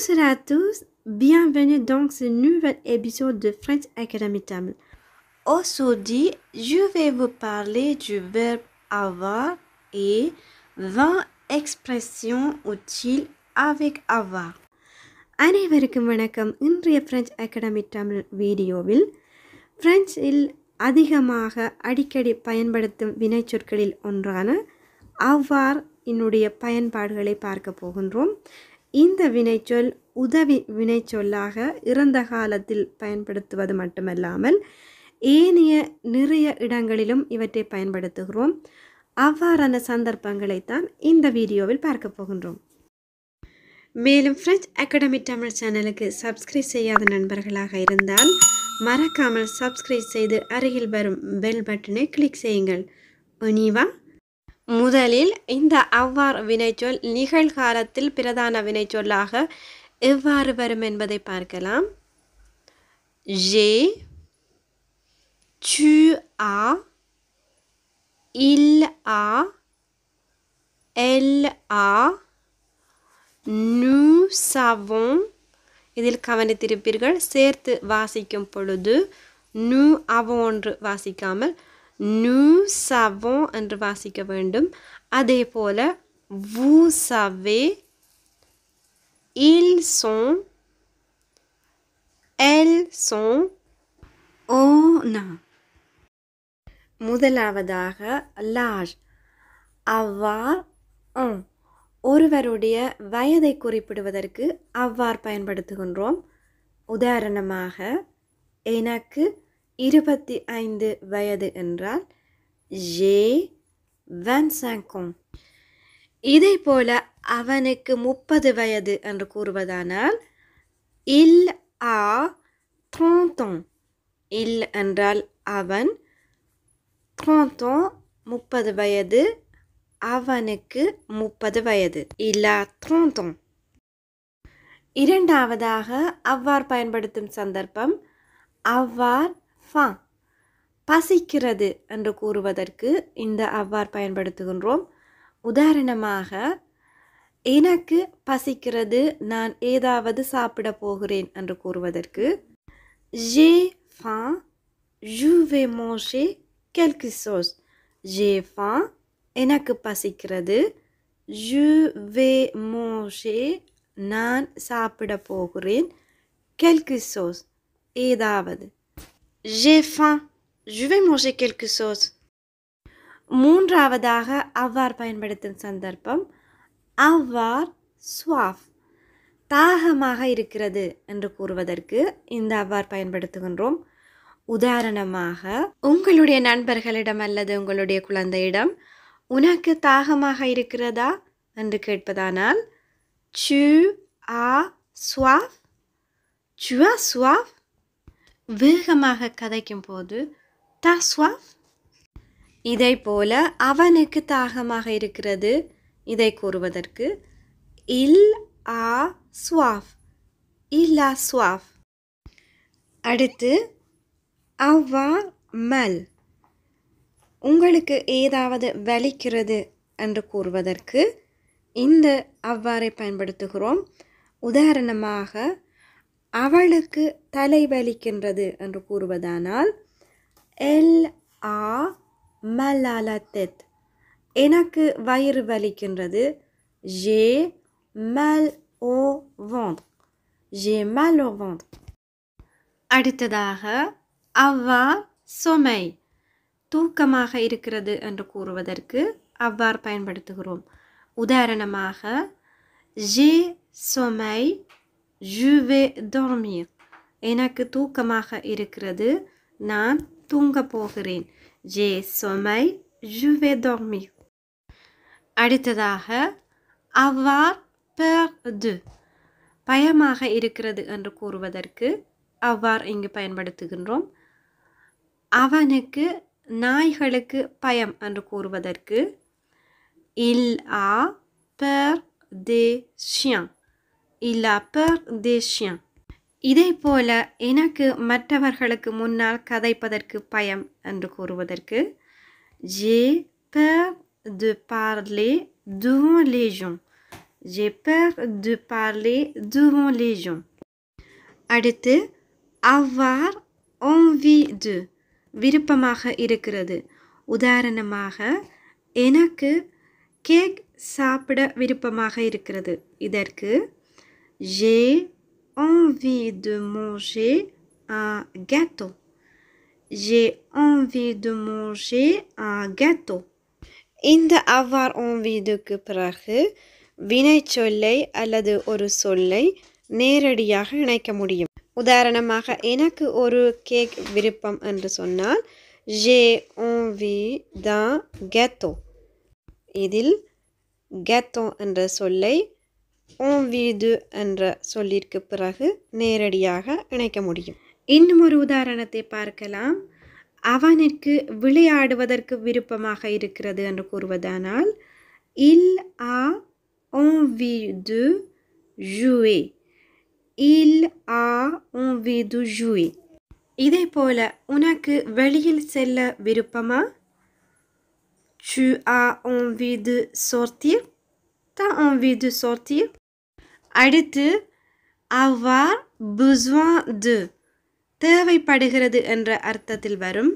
Bonjour à tous, bienvenue dans ce nouvel épisode de French Academy Tamil. Aujourd'hui, je vais vous parler du verbe avoir et 20 expressions utiles avec avoir. அனைவருக்கும் வணக்கம் இன்றைய French academy Tamil வீடியோவில் பிரெஞ்சில் அதிகமாக அடிக்கடி பயன்படுத்தும் வினைச்சொற்களில் ஒன்றான அவ்வார் என்னுடைய பயன்பாடுகளை பார்க்க போகின்றோம் இந்த வினைச்சொல் உதவி வினைச்சொல்லாக இறந்த காலத்தில் பயன்படுத்துவது மட்டுமல்லாமல் ஏனைய நிறைய இடங்களிலும் இவற்றை பயன்படுத்துகிறோம் அவ்வாறான சந்தர்ப்பங்களைத்தான் இந்த வீடியோவில் பார்க்க போகின்றோம் மேலும் ஃப்ரெஞ்ச் அகாடமி தமிழ் சேனலுக்கு சப்ஸ்கிரைப் செய்யாத நண்பர்களாக இருந்தால் மறக்காமல் சப்ஸ்கிரைப் செய்து அருகில் வரும் பெல் பட்டனை கிளிக் செய்யுங்கள் ஒனிவா முதலில் இந்த அவ்வார் வினைச்சொல் நிகழ்காலத்தில் பிரதான வினைச்சொல்லாக எவ்வாறு வரும் என்பதை பார்க்கலாம் ஜே சு ஆ இல் ஆ எல் ஆ நூ சவோம் இதில் கவனித்திருப்பீர்கள் சேர்த்து வாசிக்கும் பொழுது நு அவோன்று ஒன்று வாசிக்காமல் நூ சவோம் என்று வாசிக்க வேண்டும் அதே போல வூ சவே இல் சோம் எல் சோம் ஓ நா முதலாவதாக லார் அவ்வார் ஒருவருடைய வயதை குறிப்பிடுவதற்கு அவ்வார் பயன்படுத்துகின்றோம் உதாரணமாக எனக்கு இருபத்தி ஐந்து வயது என்றால் ஜே வென்சாங்கோம் இதே போல அவனுக்கு முப்பது வயது என்று கூறுவதானால் இல் ஆ ட்ரோந்தோம் இல் என்றால் அவன் ட்ரோந்தோம் முப்பது வயது அவனுக்கு முப்பது வயது இல்லா ட்ரோந்தோம் இரண்டாவதாக அவ்வாறு பயன்படுத்தும் சந்தர்ப்பம் அவ்வார் ஃபா பசிக்கிறது என்று கூறுவதற்கு இந்த அவ்வாறு பயன்படுத்துகின்றோம் உதாரணமாக எனக்கு பசிக்கிறது நான் ஏதாவது சாப்பிட போகிறேன் என்று கூறுவதற்கு ஜே ஃபா ஜூ வே மோஷே கெல்கி சோஸ் ஜே ஃபா எனக்கு பசிக்கிறது ஜூ வே மோஷே நான் சாப்பிட போகிறேன் கெல்கி சோஸ் ஏதாவது J'ai faim. Je vais manger quelque chose. மூன்றாவதாக அவ்வாறு பயன்படுத்தும் சந்தர்ப்பம் அவ்வார் சுவாஃப் தாகமாக இருக்கிறது என்று கூறுவதற்கு இந்த அவ்வார் பயன்படுத்துகின்றோம் உதாரணமாக உங்களுடைய நண்பர்களிடம் அல்லது உங்களுடைய குழந்தையிடம் உனக்கு தாகமாக இருக்கிறதா என்று கேட்பதானால் சு ஆ ஸ்வாஃப் சுவா ஸ்வாஃப் வேகமாக கதைக்கும் போது தாஸ்வாஃப் இதை போல அவனுக்கு தாகமாக இருக்கிறது இதை கூறுவதற்கு இல் ஆ ஸ்வாஃப் இல் ஆ ஸ்வாஃப் அடுத்து அவ்வா மல் உங்களுக்கு ஏதாவது வலிக்கிறது என்று கூறுவதற்கு இந்த அவ்வாறை பயன்படுத்துகிறோம் உதாரணமாக அவளுக்கு தலை வலிக்கின்றது என்று கூறுவதானால் எல் ஆ மலாலத்தெத் எனக்கு வயிறு வலிக்கின்றது ஜே மல் ஓ வாந்த் ஜே மல் ஓ வாந்த் அடுத்ததாக அவ்வா சுமை தூக்கமாக இருக்கிறது என்று கூறுவதற்கு அவ்வாறு பயன்படுத்துகிறோம் உதாரணமாக ஜே சொமை ஜுவே dormir. எனக்கு தூக்கமாக இருக்கிறது நான் தூங்க போகிறேன் ஜே சொமை ஜுவே dormir. அடுத்ததாக அவார் பெர்து பயமாக இருக்கிறது என்று கூறுவதற்கு அவ்வாறு இங்கு பயன்படுத்துகின்றோம் அவனுக்கு நாய்களுக்கு பயம் என்று கூறுவதற்கு இல் ஆ பெர் தே ஷியான் Il a தேஷ்யம் இதே போல எனக்கு மற்றவர்களுக்கு முன்னால் கதைப்பதற்கு பயம் என்று கூறுவதற்கு ஜே peur து பார்லே துவோ லேஜும் ஜே பேர் து பார்லே துவோ லேஜும் அடுத்து அவ்வார் ஓம் வி து விருப்பமாக இருக்கிறது உதாரணமாக எனக்கு கேக் சாப்பிட விருப்பமாக இருக்கிறது இதற்கு J'ai envie de manger un gâteau. J'ai envie de manger un gâteau. இந்த avoir envieதுக்கு பிறகு வினைச்சொல்லை அல்லது ஒரு சொல்லை நேரடியாக இணைக்க முடியும் உதாரணமாக எனக்கு ஒரு கேக் விருப்பம் என்று சொன்னால் ஜே ஓவி த கேத்தோ இதில் கேத்தோ என்ற சொல்லை ஓம் வீடு என்ற சொல்லிற்கு பிறகு நேரடியாக இணைக்க முடியும் இன்னும் ஒரு உதாரணத்தை பார்க்கலாம் அவனுக்கு விளையாடுவதற்கு விருப்பமாக இருக்கிறது என்று கூறுவதானால் இல் ஆ ஓம் வீடு jouer. இல் ஆ ஓம் வீடு jouer. இதே போல உனக்கு வெளியில் செல்ல விருப்பமா Tu as envie de sortir? T'as envie de sortir? அடுத்து அவ்வார் புஸ்வா து தேவைப்படுகிறது என்ற அர்த்தத்தில் வரும்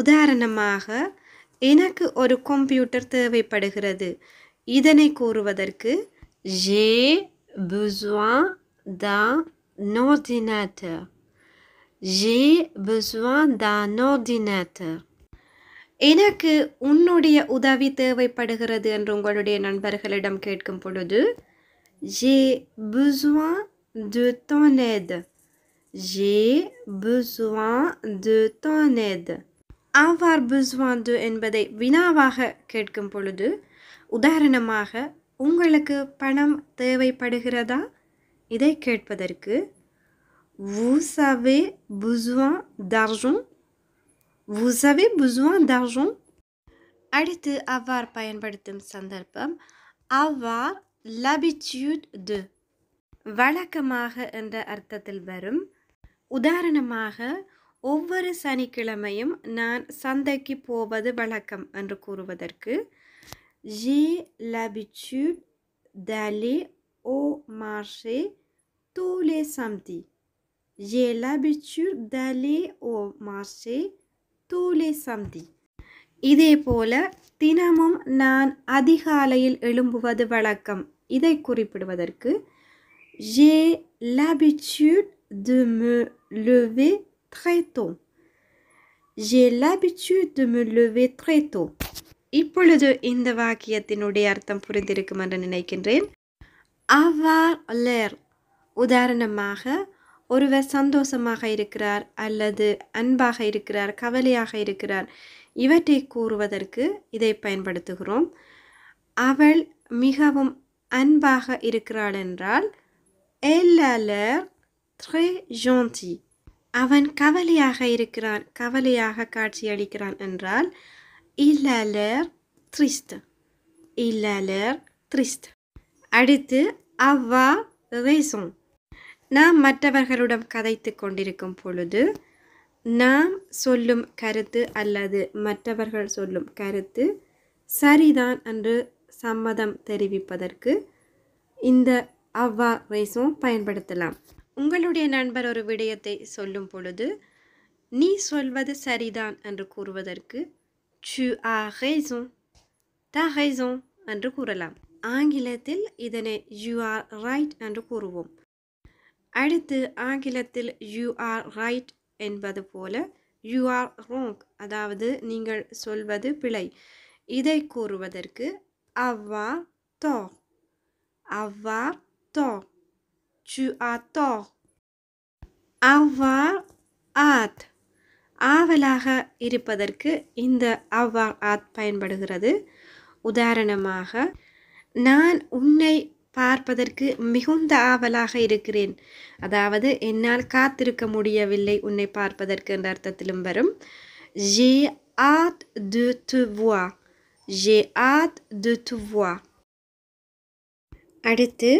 உதாரணமாக எனக்கு ஒரு கம்ப்யூட்டர் தேவைப்படுகிறது இதனை கூறுவதற்கு ஜே புஸ்வா த ordinateur. ஜே புஸ்வா த ordinateur. எனக்கு உன்னுடைய உதவி தேவைப்படுகிறது என்று உங்களுடைய நண்பர்களிடம் கேட்கும் பொழுது J'ai besoin de ton aide. J'ai besoin de ton aide. ஆவார் பெஸ்வான் து என்பதை வினாவாக கேட்கும் பொழுது உதாரணமாக உங்களுக்கு பணம் தேவைப்படுகிறதா இதை கேட்பதற்கு Vous avez besoin d'argent Vous avez besoin d'argent அடுத்து அவ்வார் பயன்படுத்தும் சந்தர்ப்பம் அவ்வார் லபிட்யூட் டு வழக்கமாக என்ற அர்த்தத்தில் வரும் உதாரணமாக ஒவ்வொரு சனிக்கிழமையும் நான் சந்தைக்கு போவது வழக்கம் என்று கூறுவதற்கு ஜே லபிட்யூட் தலே ஓ மார்ஷே தூலே சம்தி ஜே லபிட்யூட் தலே ஓ மார்ஷே தூலே சம்தி இதே போல தினமும் நான் அதிகாலையில் எழும்புவது வழக்கம் இதை குறிப்பிடுவதற்கு ஜே l'habitude de me lever très tôt. J'ai l'habitude de இப்பொழுது இந்த வாக்கியத்தினுடைய அர்த்தம் புரிந்திருக்கும் என்று நினைக்கின்றேன் அவார் லேர் உதாரணமாக ஒருவர் சந்தோஷமாக இருக்கிறார் அல்லது அன்பாக இருக்கிறார் கவலையாக இருக்கிறார் இவற்றை கூறுவதற்கு இதை பயன்படுத்துகிறோம் அவள் மிகவும் அன்பாக இருக்கிறாள் என்றால் எல்லாலர் த்ரே ஜோந்தி அவன் கவலையாக இருக்கிறான் கவலையாக காட்சி அளிக்கிறான் என்றால் இல்லலர் த்ரிஸ்ட் இல்லலர் த்ரிஸ்த் அடுத்து அவ்வா ரேசோன் நாம் மற்றவர்களுடன் கதைத்து கொண்டிருக்கும் பொழுது நாம் சொல்லும் கருத்து அல்லது மற்றவர்கள் சொல்லும் கருத்து சரிதான் என்று சம்மதம் தெரிவிப்பதற்கு இந்த அவ்வா ரேஸும் பயன்படுத்தலாம் உங்களுடைய நண்பர் ஒரு விடயத்தை சொல்லும் பொழுது நீ சொல்வது சரிதான் என்று கூறுவதற்கு சு ஆ ரேசோன் த ரேசோன் என்று கூறலாம் ஆங்கிலத்தில் இதனை யூ ஆர் ரைட் என்று கூறுவோம் அடுத்து ஆங்கிலத்தில் யூ ஆர் ரைட் என்பது போல யூ ஆர் ரோங் அதாவது நீங்கள் சொல்வது பிழை இதை கூறுவதற்கு avoir tort. Avoir tort. Tu as tort. Avoir ஆத் ஆவலாக இருப்பதற்கு இந்த அவ்வா ஆத் பயன்படுகிறது உதாரணமாக நான் உன்னை பார்ப்பதற்கு மிகுந்த ஆவலாக இருக்கிறேன் அதாவது என்னால் காத்திருக்க முடியவில்லை உன்னை பார்ப்பதற்கு என்ற அர்த்தத்திலும் வரும் ஜே ஆத் து to J'ai hâte de te voir. அடுத்து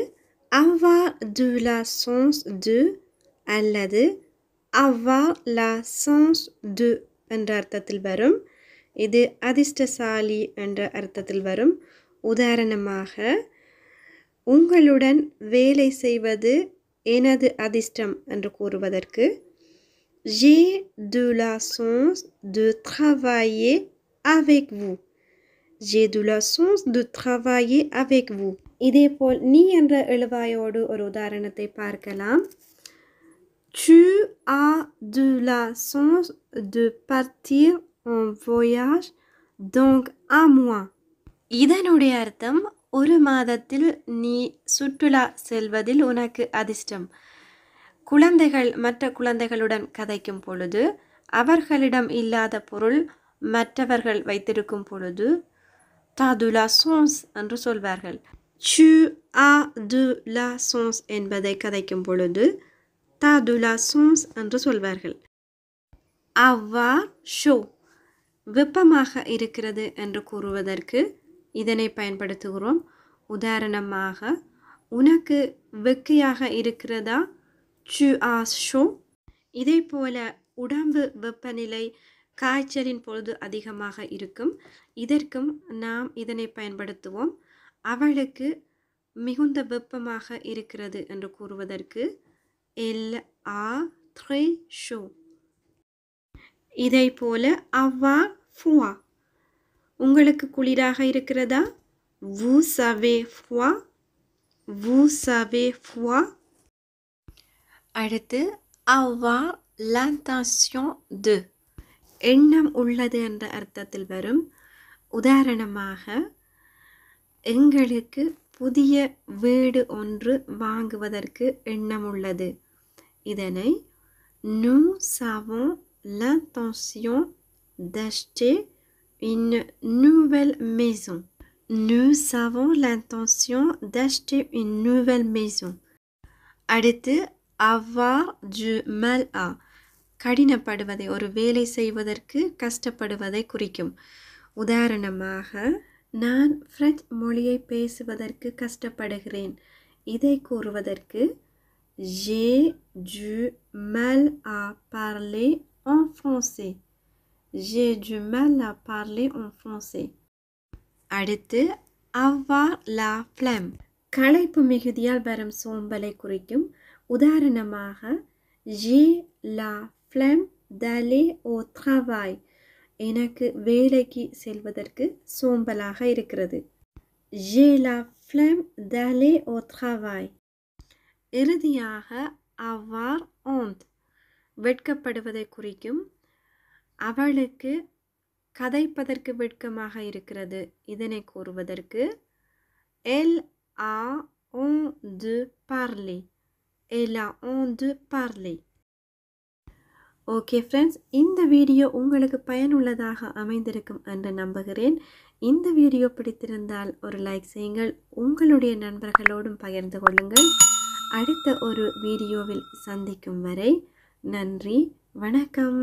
அவ்வா de la sens de அல்லது அவ்வா லா sens டு என்ற அர்த்தத்தில் வரும் இது அதிர்ஷ்டசாலி என்ற அர்த்தத்தில் வரும் உதாரணமாக உங்களுடன் வேலை செய்வது எனது அதிர்ஷ்டம் என்று கூறுவதற்கு ஜே de la chance de travailler avec vous. J'ai de la chance de travailler avec vous. இதேபோல் நீ என்ற எழுவாயோடு ஒரு உதாரணத்தை பார்க்கலாம் Tu as de la chance de partir en voyage, donc à moi. இதனுடைய அர்த்தம் ஒரு மாதத்தில் நீ சுற்றுலா செல்வதில் உனக்கு அதிர்ஷ்டம் குழந்தைகள் மற்ற குழந்தைகளுடன் கதைக்கும் பொழுது அவர்களிடம் இல்லாத பொருள் மற்றவர்கள் வைத்திருக்கும் பொழுது t'as de la sens என்று சொல்வார்கள் tu as de la sens என்பதை கதைக்கும் பொழுது t'as de la sens என்று சொல்வார்கள் avoir chaud வெப்பமாக இருக்கிறது என்று கூறுவதற்கு இதனை பயன்படுத்துகிறோம் உதாரணமாக உனக்கு வெக்கையாக இருக்கிறதா சு ஆஸ் ஷோ இதே போல உடம்பு வெப்பநிலை காய்ச்சலின் பொழுது அதிகமாக இருக்கும் இதற்கும் நாம் இதனை பயன்படுத்துவோம் அவளுக்கு மிகுந்த வெப்பமாக இருக்கிறது என்று கூறுவதற்கு எல் ஆ த்ரே ஷோ இதை போல அவ்வா ஃபுவா உங்களுக்கு குளிராக இருக்கிறதா வு சவே ஃபுவா வு சவே ஃபுவா அடுத்து அவ்வா லன்டாசியன் டு எண்ணம் உள்ளது என்ற அர்த்தத்தில் வரும் உதாரணமாக எங்களுக்கு புதிய வீடு ஒன்று வாங்குவதற்கு எண்ணம் உள்ளது இதனை நூ சாவோ லோசியோ தஸ்டே இன் நூவெல் மேசோ நூ சாவோ லோசியோ தஸ்டே இன் நூவெல் மேசோ அடுத்து அவ்வார் ஜு மல் ஆ கடினப்படுவதை ஒரு வேலை செய்வதற்கு கஷ்டப்படுவதை குறிக்கும் உதாரணமாக நான் பிரெஞ்சு மொழியை பேசுவதற்கு கஷ்டப்படுகிறேன் இதை கூறுவதற்கு ஜே ஜு மல் ஆ பார்லே en français. ஜே du mal பார்லே parler en அடுத்து அவ்வா லா ஃப்ளம் களைப்பு மிகுதியால் வரும் சோம்பலை குறிக்கும் உதாரணமாக ஜே லா flemme தலே au travail எனக்கு வேலைக்கு செல்வதற்கு சோம்பலாக இருக்கிறது ஜே லா ஃப்ளம் தலே ஓ travail இறுதியாக அவ்வார் ஓந்த் வெட்கப்படுவதை குறிக்கும் அவளுக்கு கதைப்பதற்கு வெட்கமாக இருக்கிறது இதனை கூறுவதற்கு எல் ஆ ஓ து பார்லி எல் ஆ ஓ து பார்லி ஓகே ஃப்ரெண்ட்ஸ் இந்த வீடியோ உங்களுக்கு பயனுள்ளதாக அமைந்திருக்கும் என்று நம்புகிறேன் இந்த வீடியோ பிடித்திருந்தால் ஒரு லைக் செய்யுங்கள் உங்களுடைய நண்பர்களோடும் பகிர்ந்து கொள்ளுங்கள் அடுத்த ஒரு வீடியோவில் சந்திக்கும் வரை நன்றி வணக்கம்